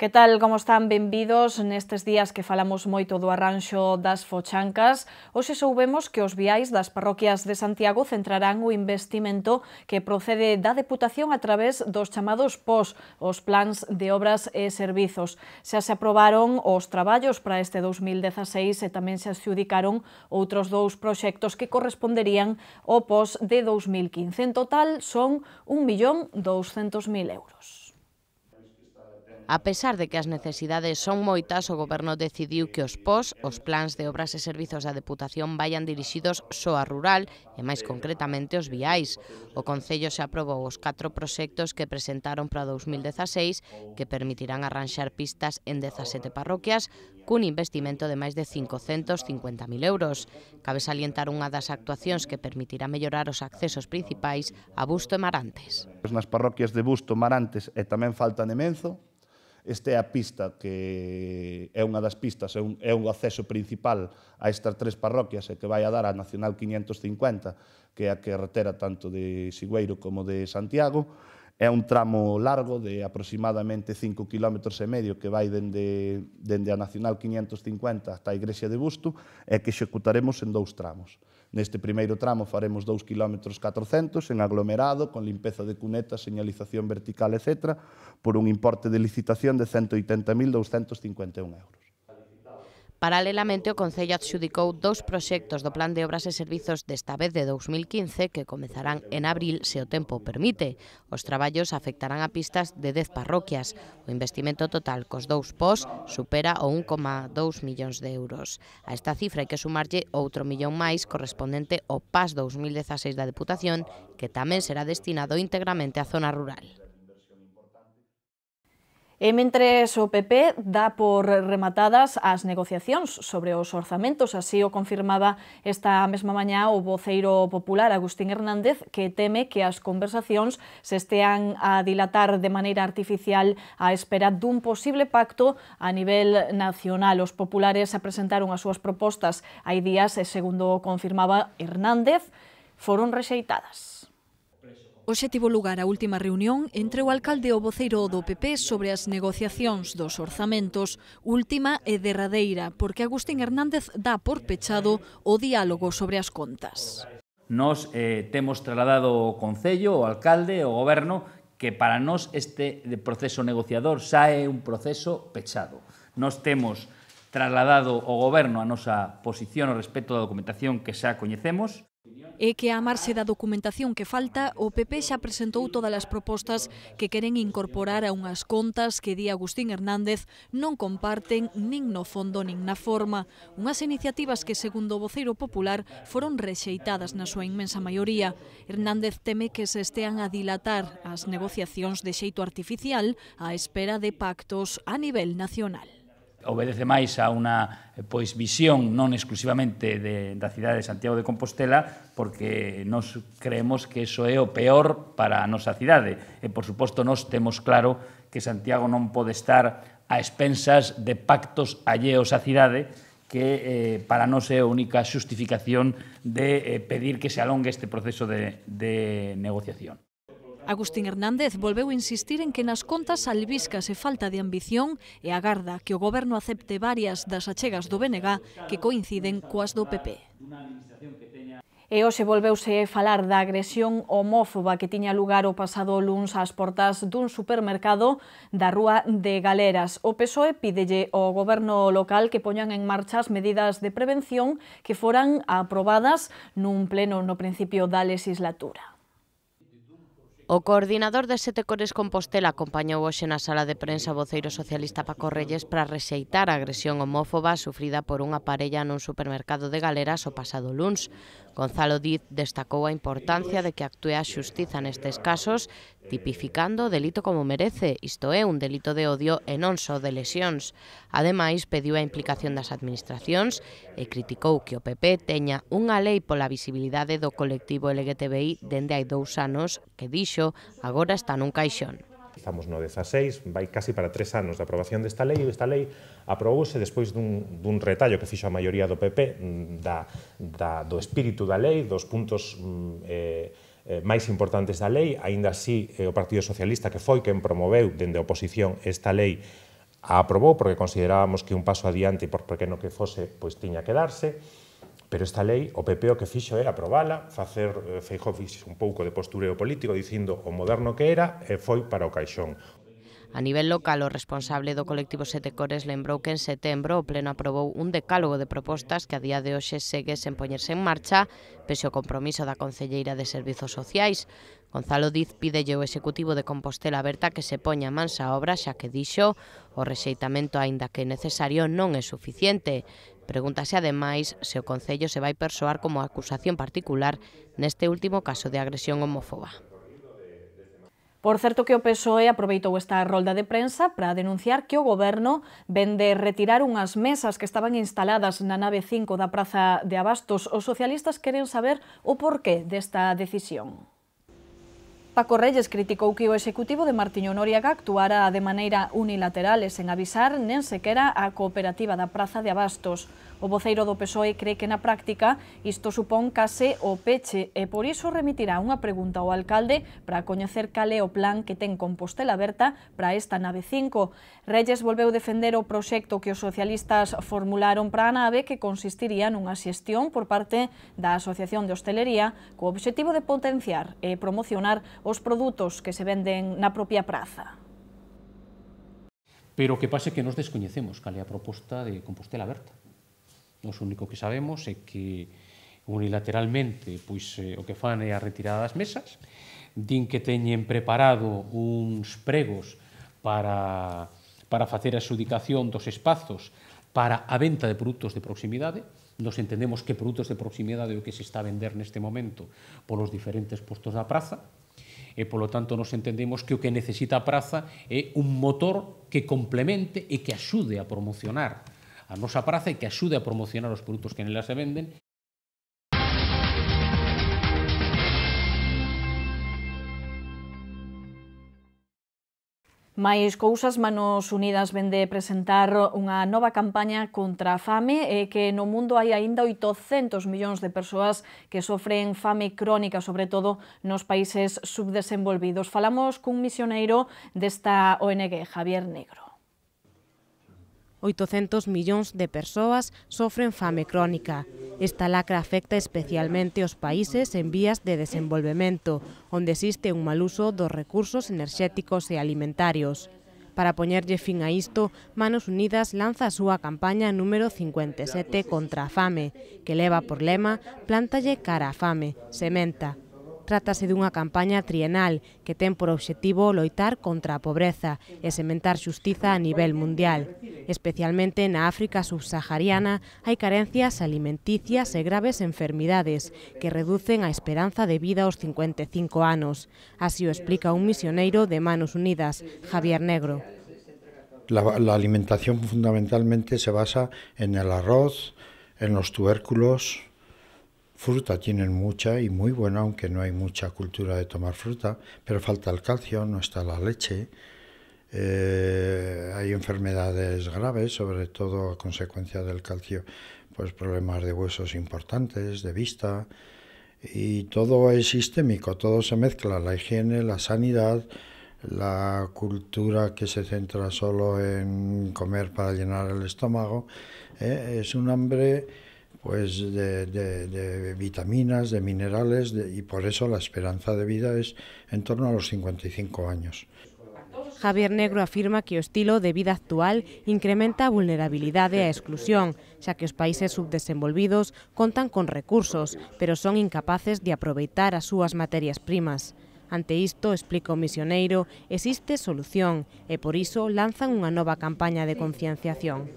Que tal como están benvidos nestes días que falamos moito do arranxo das fochancas? Hoxe soubemos que os viais das parroquias de Santiago centrarán o investimento que procede da Deputación a través dos chamados POS, os plans de obras e servizos. Xa se aprobaron os traballos para este 2016 e tamén se adxudicaron outros dous proxectos que corresponderían ao POS de 2015. En total son 1.200.000 euros. A pesar de que as necesidades son moitas, o Goberno decidiu que os POS, os plans de obras e servizos da Deputación, vayan dirixidos só a rural e máis concretamente os viais. O Concello se aprobou os catro proxectos que presentaron para 2016 que permitirán arranxar pistas en 17 parroquias cun investimento de máis de 550.000 euros. Cabe salientar unha das actuacións que permitirá mellorar os accesos principais a Busto e Marantes. Nas parroquias de Busto, Marantes e tamén falta de Menzo, Esta é a pista que é unha das pistas, é un, é un acceso principal a estas tres parroquias e que vai a dar a Nacional 550, que é a que retera tanto de Sigüeiro como de Santiago. É un tramo largo de aproximadamente 5 km e medio que vai dende, dende a Nacional 550 hasta a Igrexa de Busto e que executaremos en dous tramos. Neste primeiro tramo faremos 2 km 400 en aglomerado, con limpeza de cunetas, señalización vertical, etc., por un importe de licitación de 180.251 euros. Paralelamente, o Concello adxudicou dous proxectos do Plan de Obras e Servizos desta vez de 2015 que comezarán en abril se o tempo permite. Os traballos afectarán a pistas de 10 parroquias. O investimento total cos dous pós supera o 1,2 millóns de euros. A esta cifra hai que sumarlle outro millón máis correspondente ao PAS 2016 da Deputación, que tamén será destinado íntegramente á zona rural. E mentres o PP dá por rematadas as negociacións sobre os orzamentos, así o confirmaba esta mesma mañá o voceiro popular Agustín Hernández, que teme que as conversacións se estean a dilatar de maneira artificial a espera dun posible pacto a nivel nacional. Os populares apresentaron as súas propostas hai días e, segundo confirmaba Hernández, foron rexeitadas. Oxe tivo lugar a última reunión entre o alcalde e o voceiro do PP sobre as negociacións dos orzamentos, última e derradeira, porque Agustín Hernández dá por pechado o diálogo sobre as contas. Nos eh, temos trasladado o Concello, o alcalde, o goberno, que para nós este proceso negociador xa é un proceso pechado. Nos temos trasladado o goberno a nosa posición o respecto da documentación que xa coñecemos e que a marxe da documentación que falta, o PP xa presentou todas as propostas que queren incorporar a unhas contas que di Agustín Hernández non comparten nin no fondo nin na forma. Unhas iniciativas que, segundo o voceiro popular, foron rexeitadas na súa inmensa maioría. Hernández teme que se estean a dilatar as negociacións de xeito artificial á espera de pactos a nivel nacional obedece máis a unha eh, pois visión non exclusivamente de, da cidade de Santiago de Compostela porque nos creemos que eso é o peor para a nosa cidade e por suposto nos temos claro que Santiago non pode estar a expensas de pactos alleos á cidade que eh, para nós é a única xustificación de eh, pedir que se alongue este proceso de, de negociación. Agustín Hernández volveu insistir en que nas contas albiscas e falta de ambición e agarda que o goberno acepte varias das achegas do BNG que coinciden coas do PP. E hoxe volveuse falar da agresión homófoba que tiña lugar o pasado luns ás portas dun supermercado da Rúa de Galeras. O PSOE pídelle ao goberno local que poñan en marcha as medidas de prevención que foran aprobadas nun pleno no principio da legislatura. O coordinador de Sete Cores Compostela acompañou hoxe na sala de prensa o voceiro socialista Paco Reyes para rexeitar a agresión homófoba sufrida por unha parella nun supermercado de Galeras o pasado luns. Gonzalo Diz destacou a importancia de que actúe a xustiza nestes casos tipificando o delito como merece, isto é, un delito de odio e non só de lesións. Ademais, pediu a implicación das administracións e criticou que o PP teña unha lei pola visibilidade do colectivo LGTBI dende hai dous anos que dixo agora está nun caixón. Estamos no 16, vai casi para tres anos de aprobación desta lei e esta lei aprobouse despois dun, dun retallo que fixo a maioría do PP mm, da, da, do espírito da lei, dos puntos mm, eh, eh, máis importantes da lei, aínda así eh, o Partido Socialista que foi quen promoveu dende a oposición esta lei a aprobou porque considerábamos que un paso adiante por pequeno que fose pois tiña que darse. Pero esta lei, o PP o que fixo é aprobala, facer eh, Feijóo un pouco de postureo político dicindo o moderno que era e foi para o caixón. A nivel local, o responsable do colectivo Sete Cores lembrou que en setembro o Pleno aprobou un decálogo de propostas que a día de hoxe segue sen poñerse en marcha, pese ao compromiso da Concelleira de Servizos Sociais. Gonzalo Diz pidelle ao Executivo de Compostela Aberta que se poña mans obra xa que dixo o rexeitamento, aínda que necesario, non é suficiente. Pregúntase ademais se o Concello se vai persoar como acusación particular neste último caso de agresión homófoba. Por certo que o PSOE aproveitou esta rolda de prensa para denunciar que o goberno vende retirar unhas mesas que estaban instaladas na nave 5 da Praza de Abastos. Os socialistas queren saber o porqué desta decisión. Paco Reyes criticou que o executivo de Martiño Noriaga actuara de maneira unilateral e sen avisar nen sequera a cooperativa da Praza de Abastos. O voceiro do PSOE cree que na práctica isto supón case o peche e por iso remitirá unha pregunta ao alcalde para coñecer cal é o plan que ten Compostela Berta para esta nave 5. Reyes volveu defender o proxecto que os socialistas formularon para a nave que consistiría nunha xestión por parte da Asociación de Hostelería co obxectivo de potenciar e promocionar os produtos que se venden na propia praza pero o que pase que nos descoñecemos cal é a proposta de Compostela Berta. Nos único que sabemos é que unilateralmente pois, eh, o que fan é a retirada das mesas, din que teñen preparado uns pregos para, para facer a xudicación dos espazos para a venta de produtos de proximidade, nos entendemos que produtos de proximidade é o que se está a vender neste momento polos diferentes postos da praza, e polo tanto nos entendemos que o que necesita a praza é un motor que complemente e que axude a promocionar a nosa praza e que axude a promocionar os produtos que nela se venden Mais cousas, Manos Unidas vende presentar unha nova campaña contra a fame e que no mundo hai aínda 800 millóns de persoas que sofren fame crónica, sobre todo nos países subdesenvolvidos. Falamos cun misioneiro desta ONG, Javier Negro. 800 millóns de persoas sofren fame crónica. Esta lacra afecta especialmente os países en vías de desenvolvemento, onde existe un mal uso dos recursos enerxéticos e alimentarios. Para poñerlle fin a isto, Manos Unidas lanza a súa campaña número 57 contra a fame, que leva por lema Plántalle cara a fame, sementa, Trátase dunha campaña trienal que ten por obxectivo loitar contra a pobreza e sementar xustiza a nivel mundial. Especialmente na África subsahariana hai carencias alimenticias e graves enfermidades que reducen a esperanza de vida aos 55 anos. Así o explica un misioneiro de Manos Unidas, Javier Negro. La, la alimentación fundamentalmente se basa en el arroz, en los tubérculos, Fruta tienen mucha y muy buena, aunque no hay mucha cultura de tomar fruta, pero falta el calcio, no está la leche. Eh, hay enfermedades graves, sobre todo a consecuencia del calcio, pues problemas de huesos importantes, de vista, y todo es sistémico, todo se mezcla, la higiene, la sanidad, la cultura que se centra solo en comer para llenar el estómago, eh, es un hambre pues de, de, de vitaminas, de minerales, de, y por eso la esperanza de vida es en torno a los 55 años. Javier Negro afirma que o estilo de vida actual incrementa a vulnerabilidade e a exclusión, xa que os países subdesenvolvidos contan con recursos, pero son incapaces de aproveitar as súas materias primas. Ante isto, explica o misioneiro, existe solución e por iso lanzan unha nova campaña de concienciación.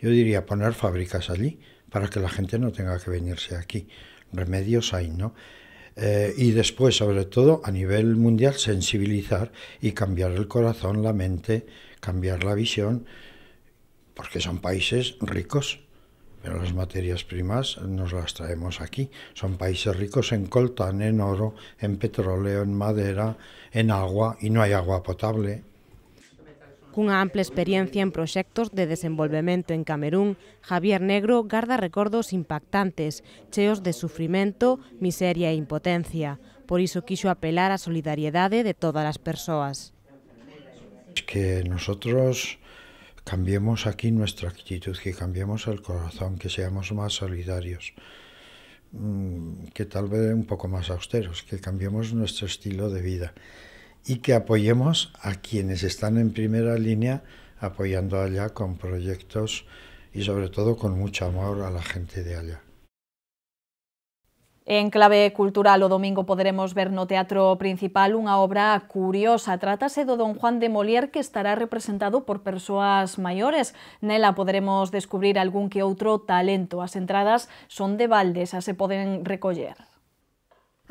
Eu diría poner fábricas allí, para que la gente no tenga que venirse aquí. Remedios hay, ¿no? Eh, y después, sobre todo, a nivel mundial, sensibilizar y cambiar el corazón, la mente, cambiar la visión, porque son países ricos, pero las materias primas nos las traemos aquí. Son países ricos en coltán, en oro, en petróleo, en madera, en agua, y no hay agua potable. Cunha ampla experiencia en proxectos de desenvolvemento en Camerún, Javier Negro garda recordos impactantes, cheos de sufrimento, miseria e impotencia. Por iso quixo apelar á solidariedade de todas as persoas. Que nosotros cambiemos aquí nuestra actitud, que cambiemos el corazón, que seamos más solidarios, mm, que tal vez un poco más austeros, que cambiemos nuestro estilo de vida. y que apoyemos a quienes están en primera línea apoyando allá con proyectos y sobre todo con mucho amor a la gente de allá. En clave cultural, o domingo podremos ver no teatro principal una obra curiosa. Trátase de Don Juan de Molière que estará representado por personas mayores. Nela podremos descubrir algún que otro talento. Las entradas son de baldes, se pueden recoger.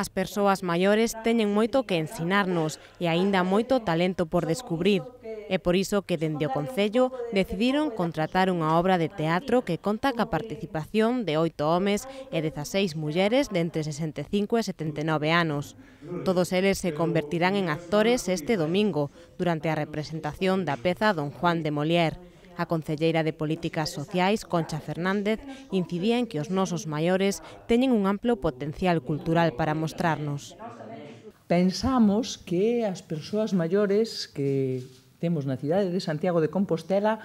As persoas maiores teñen moito que ensinarnos e aínda moito talento por descubrir. É por iso que dende o Concello decidiron contratar unha obra de teatro que conta ca participación de oito homes e 16 mulleres de entre 65 e 79 anos. Todos eles se convertirán en actores este domingo, durante a representación da peza Don Juan de Molière. A Concelleira de Políticas Sociais, Concha Fernández, incidía en que os nosos maiores teñen un amplo potencial cultural para mostrarnos. Pensamos que as persoas maiores que temos na cidade de Santiago de Compostela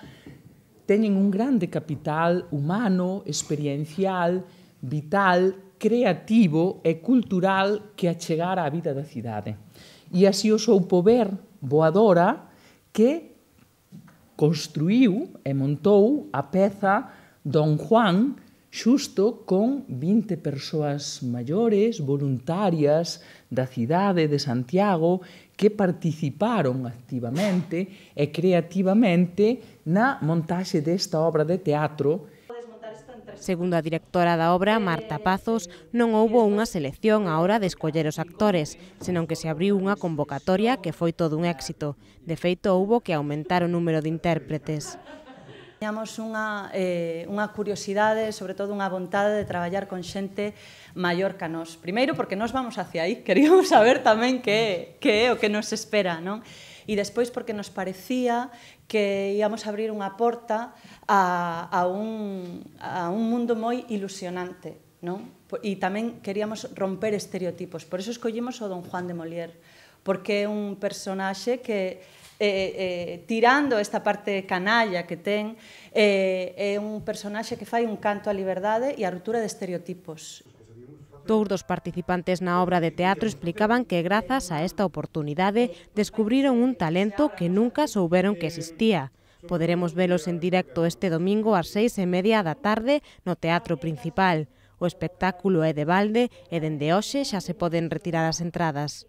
teñen un grande capital humano, experiencial, vital, creativo e cultural que achegar á vida da cidade. E así o soupo ver, voadora, que construiu e montou a peza Don Juan xusto con 20 persoas maiores, voluntarias da cidade de Santiago que participaron activamente e creativamente na montaxe desta obra de teatro Segundo a directora da obra, Marta Pazos, non houbo unha selección á hora de escoller os actores, senón que se abriu unha convocatoria que foi todo un éxito. De feito, houbo que aumentar o número de intérpretes. Tiñamos unha, eh, unha curiosidade, sobre todo unha vontade de traballar con xente maior que nós. Primeiro, porque nós vamos hacia aí, queríamos saber tamén que, que é o que nos espera, non? e despois porque nos parecía que íamos abrir unha porta a, a, un, a un mundo moi ilusionante, non? E tamén queríamos romper estereotipos, por eso escollimos o Don Juan de Molière, porque é un personaxe que eh, eh, tirando esta parte canalla que ten, eh, é un personaxe que fai un canto á liberdade e a ruptura de estereotipos. Dous dos participantes na obra de teatro explicaban que grazas a esta oportunidade descubriron un talento que nunca souberon que existía. Poderemos velos en directo este domingo ás seis e media da tarde no Teatro Principal. O espectáculo é de balde e dende hoxe xa se poden retirar as entradas.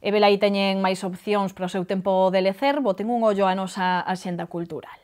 E velaí teñen máis opcións para o seu tempo de lecer, boten un ollo á nosa axenda cultural.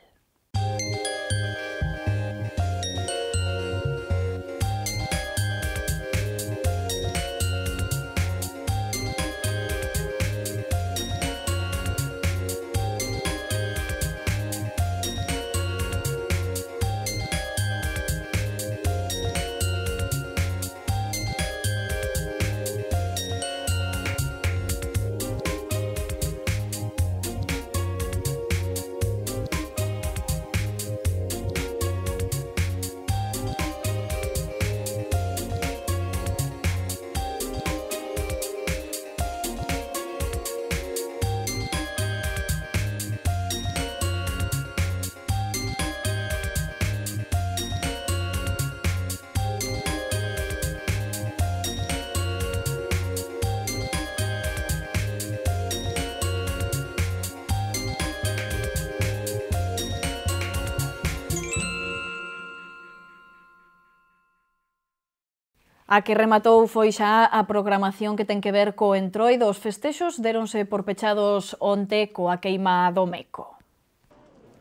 A que rematou foi xa a programación que ten que ver co entroido. Os festexos deronse por pechados onte coa queima do Meco.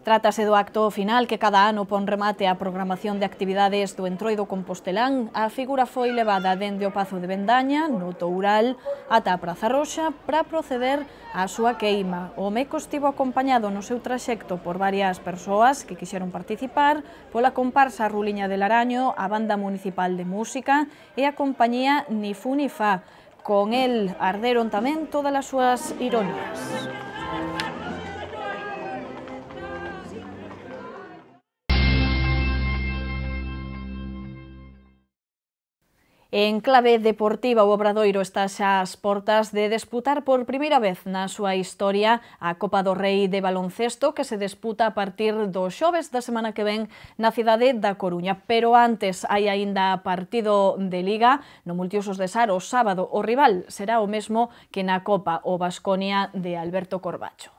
Trátase do acto final que cada ano pon remate á programación de actividades do Entroido Compostelán. A figura foi levada dende o Pazo de Vendaña, no Toural, ata a Praza Roxa para proceder á súa queima. O Meco estivo acompañado no seu traxecto por varias persoas que quixeron participar, pola comparsa Ruliña del Araño, a Banda Municipal de Música e a compañía Nifunifá. Con el arderon tamén todas as súas ironías. En clave deportiva, o Obradoiro está xa ás portas de disputar por primeira vez na súa historia a Copa do Rei de Baloncesto que se disputa a partir do xoves da semana que ven na cidade da Coruña. Pero antes hai aínda partido de Liga no Multiusos de Sar o sábado. O rival será o mesmo que na Copa o Basconia de Alberto Corbacho.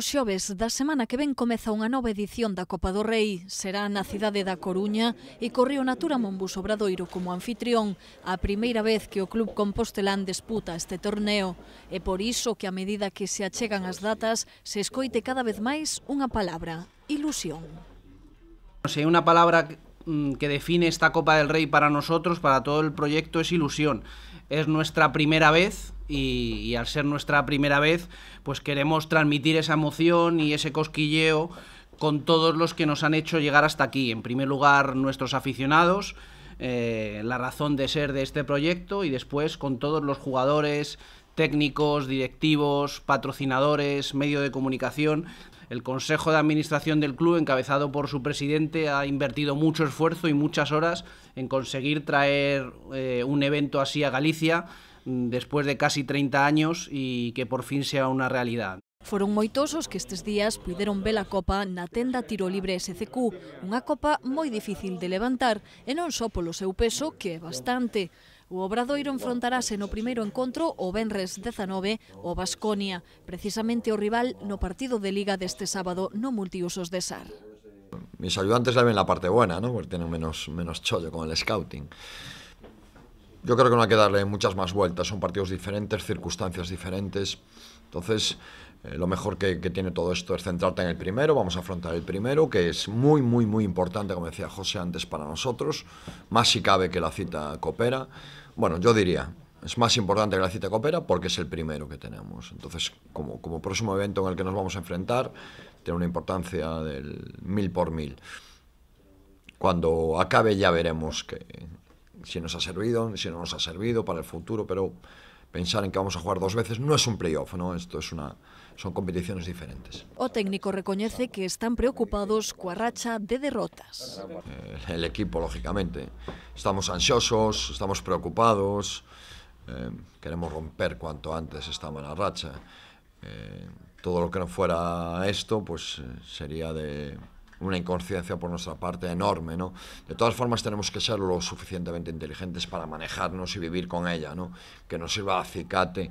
os xoves da semana que ven comeza unha nova edición da Copa do Rei. Será na cidade da Coruña e correo Natura Mombus Obradoiro como anfitrión a primeira vez que o club compostelán disputa este torneo. E por iso que a medida que se achegan as datas se escoite cada vez máis unha palabra, ilusión. Se sei, unha palabra mm, que define esta Copa del Rei para nosotros, para todo o proyecto, é ilusión. Es nuestra primeira vez y, al ser nuestra primera vez, pues queremos transmitir esa emoción y ese cosquilleo con todos los que nos han hecho llegar hasta aquí. En primer lugar, nuestros aficionados, eh, la razón de ser de este proyecto y después con todos los jugadores, técnicos, directivos, patrocinadores, medio de comunicación. El Consejo de Administración del club, encabezado por su presidente, ha invertido mucho esfuerzo y muchas horas en conseguir traer eh, un evento así a Galicia Mm, despois de casi 30 años e que por fin sea unha realidade. Foron moitos os que estes días puideron ver a copa na tenda tiro libre SCQ, unha copa moi difícil de levantar e non só polo seu peso, que é bastante. O Obradoiro enfrontarase no primeiro encontro o Benres 19 o Basconia, precisamente o rival no partido de Liga deste sábado no multiusos de SAR. Mis ayudantes la ven la parte buena, ¿no? porque tienen menos, menos chollo con el scouting. yo creo que no hay que darle muchas más vueltas. Son partidos diferentes, circunstancias diferentes. Entonces, eh, lo mejor que, tiene todo esto es centrarte en el primero. Vamos a afrontar el primero, que es muy, muy, muy importante, como decía José antes, para nosotros. Más si cabe que la cita coopera. Bueno, yo diría, es más importante que la cita coopera porque es el primero que tenemos. Entonces, como, como próximo evento en el que nos vamos a enfrentar, tiene una importancia del mil por mil. Cuando acabe ya veremos que si nos ha servido, si no nos ha servido para el futuro, pero pensar en que vamos a jugar dos veces no es un playoff, ¿no? Esto es una son competiciones diferentes. O técnico reconoce que están preocupados coa racha de derrotas. Eh, el equipo, lógicamente. Estamos ansiosos, estamos preocupados, eh, queremos romper cuanto antes esta mala racha. Eh, todo lo que no fuera esto, pues eh, sería de una inconsciencia por nuestra parte enorme, ¿no? De todas formas tenemos que ser lo suficientemente inteligentes para manejarnos y vivir con ella, ¿no? Que nos sirva de acicate,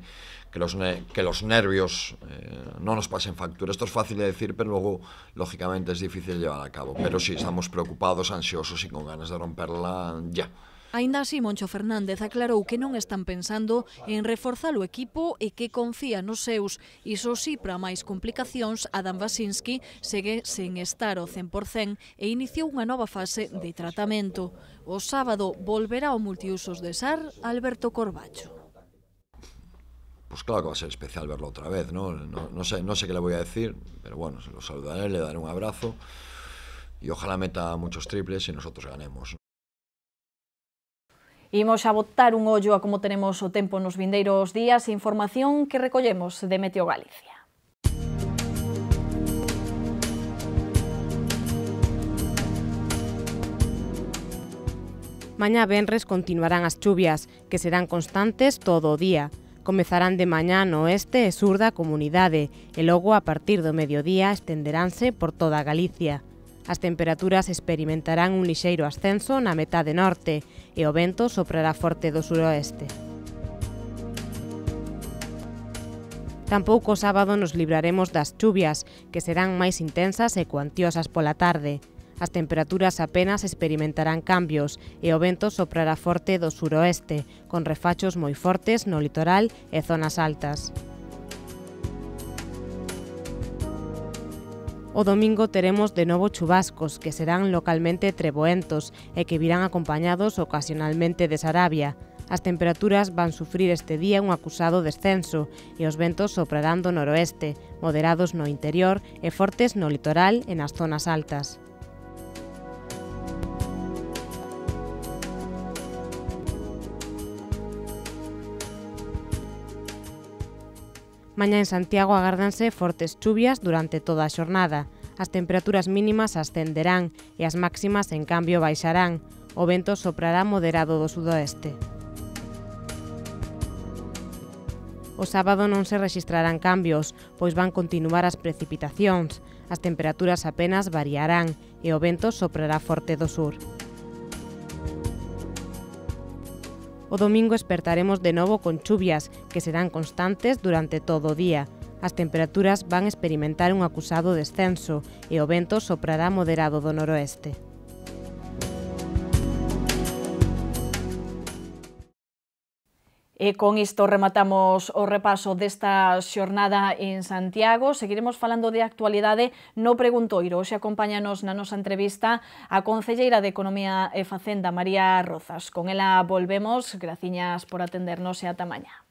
que los, que los nervios eh, no nos pasen factura. Esto es fácil de decir, pero luego, lógicamente, es difícil llevar a cabo. Pero si estamos preocupados, ansiosos y con ganas de romperla ya. Ainda así, Moncho Fernández aclarou que non están pensando en reforzar o equipo e que confía nos seus. Iso sí, para máis complicacións, Adam Vasinski segue sen estar o 100% e iniciou unha nova fase de tratamento. O sábado volverá ao multiusos de SAR Alberto Corbacho. Pues claro que va a ser especial verlo otra vez, ¿no? No, no, sé, no sé qué le voy a decir, pero bueno, se lo saludaré, le daré un abrazo y ojalá meta muchos triples y nosotros ganemos. Imos a botar un ollo a como tenemos o tempo nos vindeiros días e información que recollemos de Meteo Galicia. Mañá venres continuarán as chuvias, que serán constantes todo o día. Comezarán de mañá no oeste e sur da comunidade, e logo a partir do mediodía estenderánse por toda Galicia. As temperaturas experimentarán un lixeiro ascenso na metade norte e o vento soprará forte do suroeste. Tampouco o sábado nos libraremos das chuvias, que serán máis intensas e cuantiosas pola tarde. As temperaturas apenas experimentarán cambios e o vento soprará forte do suroeste, con refachos moi fortes no litoral e zonas altas. O domingo teremos de novo chubascos, que serán localmente treboentos e que virán acompañados ocasionalmente de Sarabia. As temperaturas van sufrir este día un acusado descenso e os ventos soprarán do noroeste, moderados no interior e fortes no litoral e nas zonas altas. Mañá en Santiago agárdanse fortes chuvias durante toda a xornada. As temperaturas mínimas ascenderán e as máximas, en cambio, baixarán. O vento soprará moderado do sudoeste. O sábado non se registrarán cambios, pois van continuar as precipitacións. As temperaturas apenas variarán e o vento soprará forte do sur. O domingo espertaremos de novo con chuvias que serán constantes durante todo o día. As temperaturas van experimentar un acusado descenso e o vento soprará moderado do noroeste. E con isto rematamos o repaso desta xornada en Santiago. Seguiremos falando de actualidade no Preguntoiro. Oxe, acompáñanos na nosa entrevista a Concelleira de Economía e Facenda, María Rozas. Con ela volvemos. Graciñas por atendernos e ata mañá.